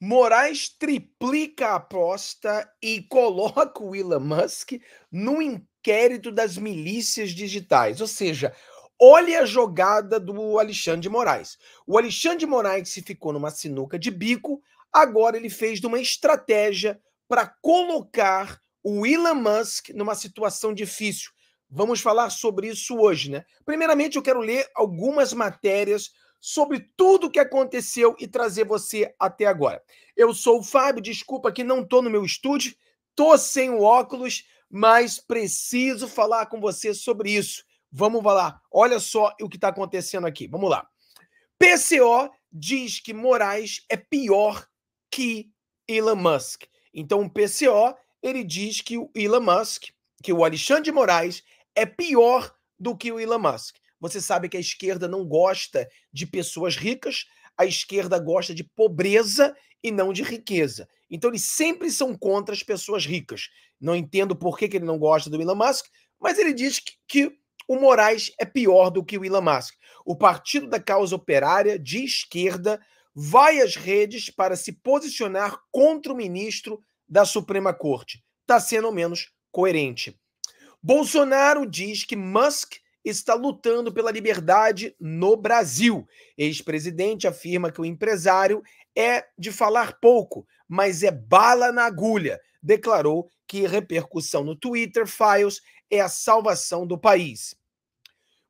Moraes triplica a aposta e coloca o Elon Musk no inquérito das milícias digitais. Ou seja, olha a jogada do Alexandre de Moraes. O Alexandre de Moraes se ficou numa sinuca de bico, agora ele fez de uma estratégia para colocar o Elon Musk numa situação difícil. Vamos falar sobre isso hoje, né? Primeiramente, eu quero ler algumas matérias sobre tudo o que aconteceu e trazer você até agora. Eu sou o Fábio, desculpa que não estou no meu estúdio, estou sem o óculos, mas preciso falar com você sobre isso. Vamos lá, olha só o que está acontecendo aqui. Vamos lá. PCO diz que Moraes é pior que Elon Musk. Então, o PCO ele diz que o Elon Musk, que o Alexandre de Moraes é pior do que o Elon Musk. Você sabe que a esquerda não gosta de pessoas ricas, a esquerda gosta de pobreza e não de riqueza. Então eles sempre são contra as pessoas ricas. Não entendo por que, que ele não gosta do Elon Musk, mas ele diz que, que o Moraes é pior do que o Elon Musk. O Partido da Causa Operária, de esquerda, vai às redes para se posicionar contra o ministro da Suprema Corte. Está sendo ao menos coerente. Bolsonaro diz que Musk está lutando pela liberdade no Brasil. Ex-presidente afirma que o empresário é de falar pouco, mas é bala na agulha. Declarou que repercussão no Twitter Files é a salvação do país.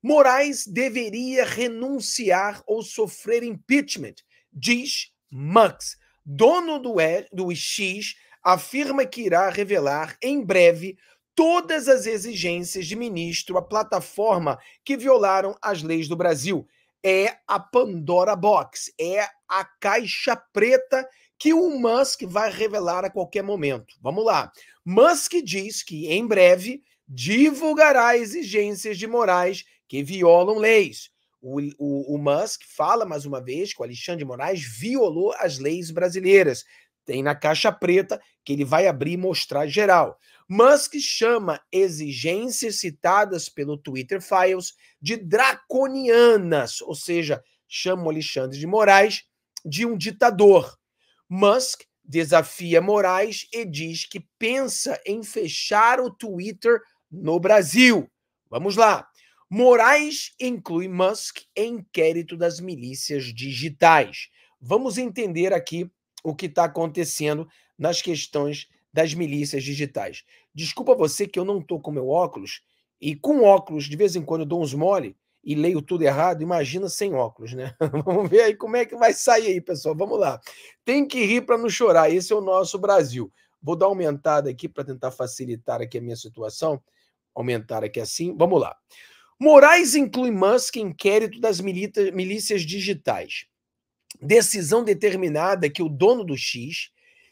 Moraes deveria renunciar ou sofrer impeachment, diz Max. Dono do, e, do X afirma que irá revelar em breve todas as exigências de ministro à plataforma que violaram as leis do Brasil. É a Pandora Box, é a caixa preta que o Musk vai revelar a qualquer momento. Vamos lá. Musk diz que em breve divulgará exigências de Moraes que violam leis. O, o, o Musk fala mais uma vez que o Alexandre de Moraes violou as leis brasileiras. Tem na caixa preta que ele vai abrir e mostrar geral. Musk chama exigências citadas pelo Twitter Files de draconianas, ou seja, chama Alexandre de Moraes de um ditador. Musk desafia Moraes e diz que pensa em fechar o Twitter no Brasil. Vamos lá. Moraes inclui Musk em inquérito das milícias digitais. Vamos entender aqui o que está acontecendo nas questões das milícias digitais. Desculpa você que eu não estou com meu óculos, e com óculos, de vez em quando eu dou uns mole e leio tudo errado, imagina sem óculos, né? Vamos ver aí como é que vai sair aí, pessoal. Vamos lá. Tem que rir para não chorar. Esse é o nosso Brasil. Vou dar aumentada aqui para tentar facilitar aqui a minha situação. Aumentar aqui assim. Vamos lá. Moraes inclui Musk em inquérito das milícias digitais. Decisão determinada que o dono do X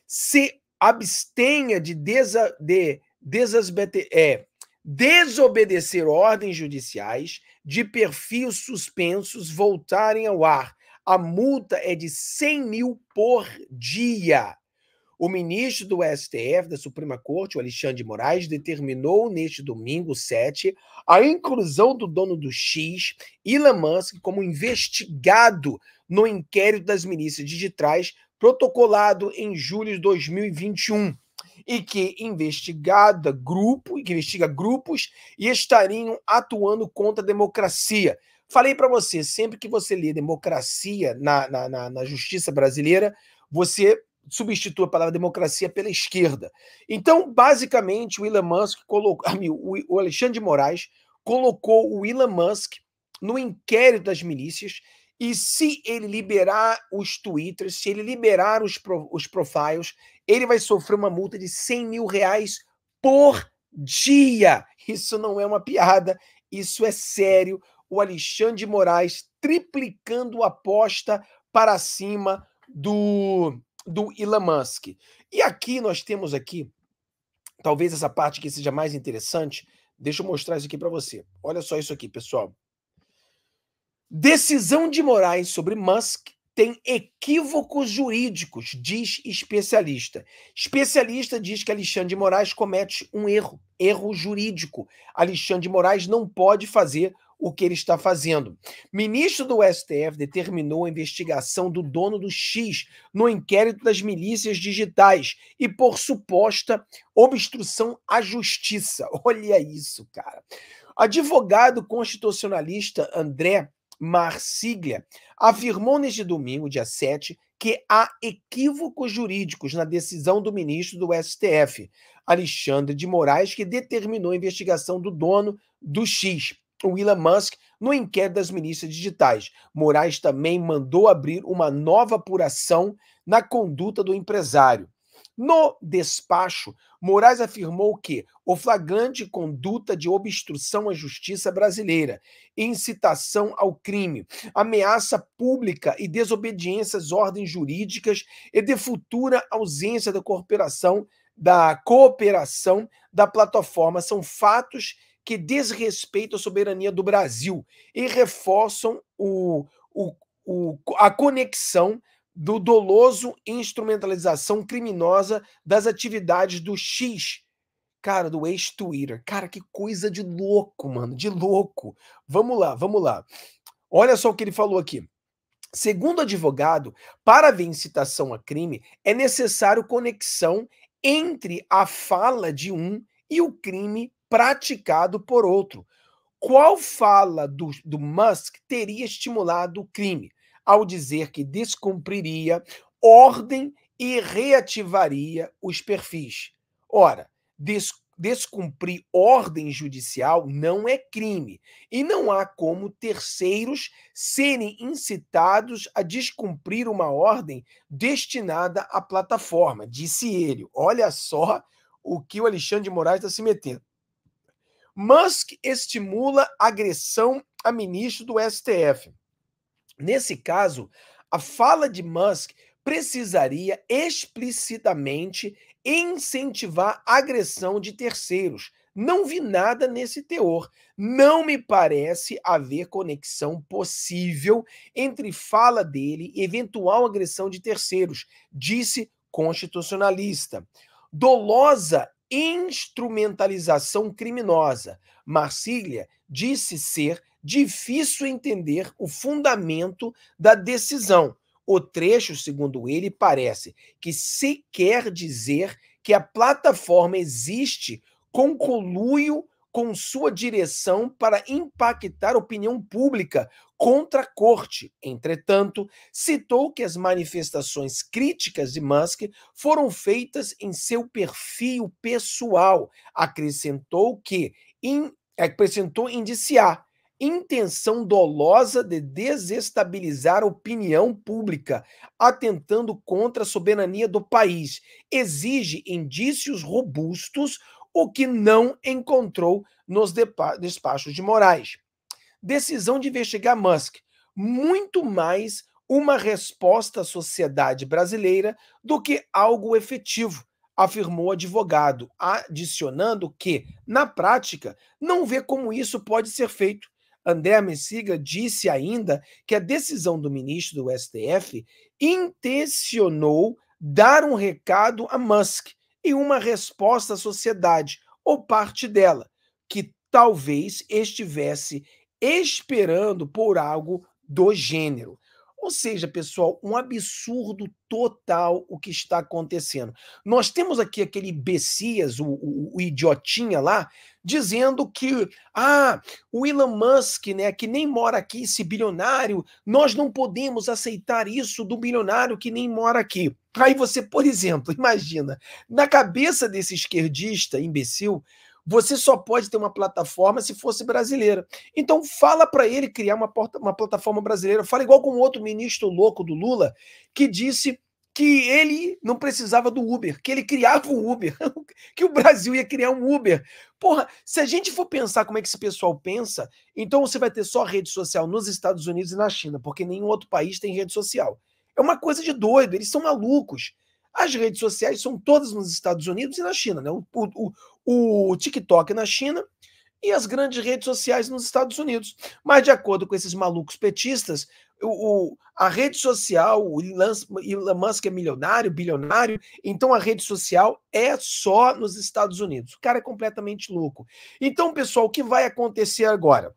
se abstenha de, desa, de desasbete, é, desobedecer ordens judiciais de perfis suspensos voltarem ao ar. A multa é de 100 mil por dia. O ministro do STF, da Suprema Corte, o Alexandre de Moraes, determinou neste domingo 7 a inclusão do dono do X, Elon Musk, como investigado no inquérito das milícias digitais protocolado em julho de 2021 e que investigada grupo, que investiga grupos e estariam atuando contra a democracia. Falei para você, sempre que você lê democracia na, na, na, na justiça brasileira, você substitui a palavra democracia pela esquerda. Então, basicamente, o Elon Musk colocou, o Alexandre de Moraes colocou o Elon Musk no inquérito das milícias e se ele liberar os twitters, se ele liberar os, pro, os profiles, ele vai sofrer uma multa de 100 mil reais por dia. Isso não é uma piada, isso é sério. O Alexandre Moraes triplicando a aposta para cima do, do Elon Musk. E aqui nós temos aqui, talvez essa parte que seja mais interessante, deixa eu mostrar isso aqui para você. Olha só isso aqui, pessoal. Decisão de Moraes sobre Musk tem equívocos jurídicos, diz especialista. Especialista diz que Alexandre de Moraes comete um erro, erro jurídico. Alexandre de Moraes não pode fazer o que ele está fazendo. Ministro do STF determinou a investigação do dono do X no inquérito das milícias digitais e por suposta obstrução à justiça. Olha isso, cara. Advogado constitucionalista André Marsiglia, afirmou neste domingo, dia 7, que há equívocos jurídicos na decisão do ministro do STF, Alexandre de Moraes, que determinou a investigação do dono do X, o Elon Musk, no inquérito das ministras digitais. Moraes também mandou abrir uma nova apuração na conduta do empresário. No despacho, Moraes afirmou que o flagrante conduta de obstrução à justiça brasileira, incitação ao crime, ameaça pública e desobediência às ordens jurídicas e de futura ausência da cooperação da cooperação da plataforma são fatos que desrespeitam a soberania do Brasil e reforçam o, o, o, a conexão do doloso instrumentalização criminosa das atividades do X, cara, do ex-Twitter. Cara, que coisa de louco, mano, de louco. Vamos lá, vamos lá. Olha só o que ele falou aqui. Segundo o advogado, para haver incitação a crime, é necessário conexão entre a fala de um e o crime praticado por outro. Qual fala do, do Musk teria estimulado o crime? ao dizer que descumpriria ordem e reativaria os perfis. Ora, des descumprir ordem judicial não é crime e não há como terceiros serem incitados a descumprir uma ordem destinada à plataforma, disse ele. Olha só o que o Alexandre de Moraes está se metendo. Musk estimula agressão a ministro do STF. Nesse caso, a fala de Musk precisaria explicitamente incentivar agressão de terceiros. Não vi nada nesse teor. Não me parece haver conexão possível entre fala dele e eventual agressão de terceiros, disse constitucionalista. Dolosa instrumentalização criminosa. Marcília disse ser difícil entender o fundamento da decisão. O trecho, segundo ele, parece que sequer dizer que a plataforma existe com conluio com sua direção para impactar a opinião pública contra a corte. Entretanto, citou que as manifestações críticas de Musk foram feitas em seu perfil pessoal. Acrescentou que acrescentou indiciar intenção dolosa de desestabilizar a opinião pública, atentando contra a soberania do país. Exige indícios robustos, o que não encontrou nos despachos de Moraes. Decisão de investigar Musk, muito mais uma resposta à sociedade brasileira do que algo efetivo afirmou o advogado, adicionando que, na prática, não vê como isso pode ser feito, André Messiga disse ainda que a decisão do ministro do STF intencionou dar um recado a Musk e uma resposta à sociedade ou parte dela, que talvez estivesse esperando por algo do gênero. Ou seja, pessoal, um absurdo total o que está acontecendo. Nós temos aqui aquele Bessias, o, o, o, idiotinha lá, dizendo que, ah, o Elon Musk, né, que nem mora aqui, esse bilionário, nós não podemos aceitar isso do bilionário que nem mora aqui. Aí você, por exemplo, imagina, na cabeça desse esquerdista imbecil, você só pode ter uma plataforma se fosse brasileira. Então fala para ele criar uma, porta, uma plataforma brasileira. Fala igual com outro ministro louco do Lula que disse que ele não precisava do Uber, que ele criava o Uber, que o Brasil ia criar um Uber. Porra, se a gente for pensar como é que esse pessoal pensa, então você vai ter só rede social nos Estados Unidos e na China, porque nenhum outro país tem rede social. É uma coisa de doido, eles são malucos. As redes sociais são todas nos Estados Unidos e na China, né? O, o, o TikTok na China e as grandes redes sociais nos Estados Unidos. Mas, de acordo com esses malucos petistas, o, o, a rede social, o Elon Musk é milionário, bilionário, então a rede social é só nos Estados Unidos. O cara é completamente louco. Então, pessoal, o que vai acontecer agora?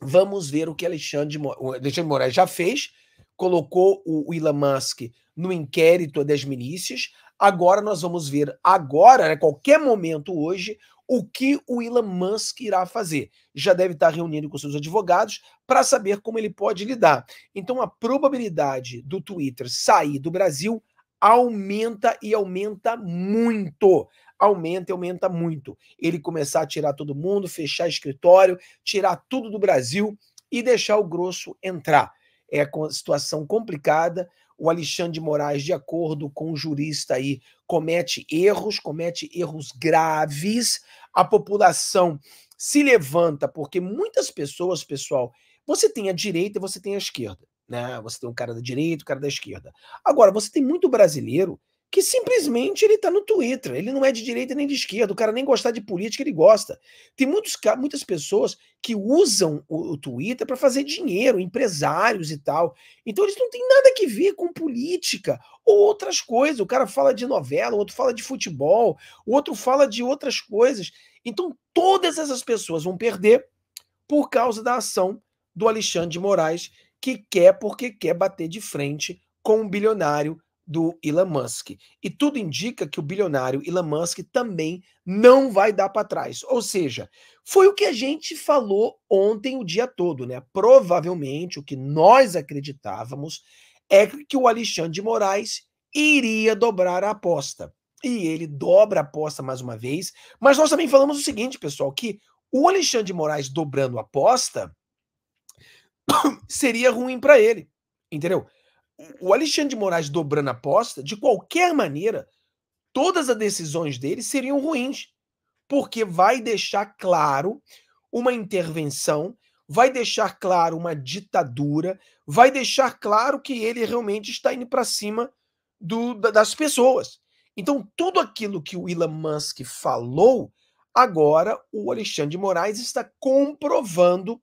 Vamos ver o que Alexandre, Mo, Alexandre Moraes já fez colocou o Elon Musk no inquérito das milícias. Agora nós vamos ver, agora, a né, qualquer momento hoje, o que o Elon Musk irá fazer. Já deve estar reunindo com seus advogados para saber como ele pode lidar. Então a probabilidade do Twitter sair do Brasil aumenta e aumenta muito. Aumenta e aumenta muito. Ele começar a tirar todo mundo, fechar escritório, tirar tudo do Brasil e deixar o grosso entrar é com situação complicada. O Alexandre de Moraes, de acordo com o jurista aí, comete erros, comete erros graves. A população se levanta, porque muitas pessoas, pessoal, você tem a direita e você tem a esquerda. Né? Você tem um cara da direita, o um cara da esquerda. Agora, você tem muito brasileiro que simplesmente ele está no Twitter. Ele não é de direita nem de esquerda. O cara nem gostar de política, ele gosta. Tem muitos, muitas pessoas que usam o, o Twitter para fazer dinheiro, empresários e tal. Então eles não têm nada que ver com política ou outras coisas. O cara fala de novela, o outro fala de futebol, o outro fala de outras coisas. Então todas essas pessoas vão perder por causa da ação do Alexandre de Moraes, que quer porque quer bater de frente com um bilionário do Elon Musk. E tudo indica que o bilionário Elon Musk também não vai dar para trás. Ou seja, foi o que a gente falou ontem o dia todo, né? Provavelmente o que nós acreditávamos é que o Alexandre de Moraes iria dobrar a aposta. E ele dobra a aposta mais uma vez. Mas nós também falamos o seguinte, pessoal, que o Alexandre de Moraes dobrando a aposta seria ruim para ele, entendeu? o Alexandre de Moraes dobrando a aposta, de qualquer maneira, todas as decisões dele seriam ruins, porque vai deixar claro uma intervenção, vai deixar claro uma ditadura, vai deixar claro que ele realmente está indo para cima do, das pessoas. Então, tudo aquilo que o Elon Musk falou, agora o Alexandre de Moraes está comprovando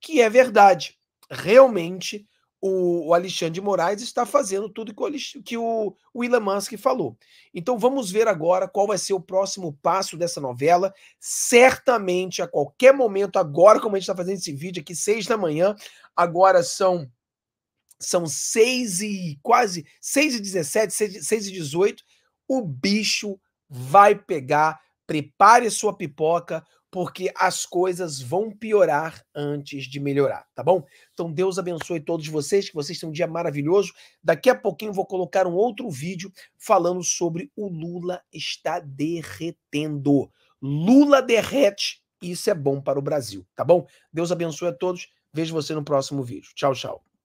que é verdade. Realmente, o, Alexandre de Moraes está fazendo tudo que o, que o, o Elon Musk falou. Então vamos ver agora qual vai ser o próximo passo dessa novela. Certamente, a qualquer momento, agora, como a gente está fazendo esse vídeo aqui, seis da manhã, agora são são seis e quase seis e dezessete, seis e dezoito, o bicho vai pegar. Prepare sua pipoca, porque as coisas vão piorar antes de melhorar, tá bom? Então Deus abençoe todos vocês, que vocês tenham um dia maravilhoso. Daqui a pouquinho vou colocar um outro vídeo falando sobre o Lula está derretendo. Lula derrete, isso é bom para o Brasil, tá bom? Deus abençoe a todos. Vejo você no próximo vídeo. Tchau, tchau.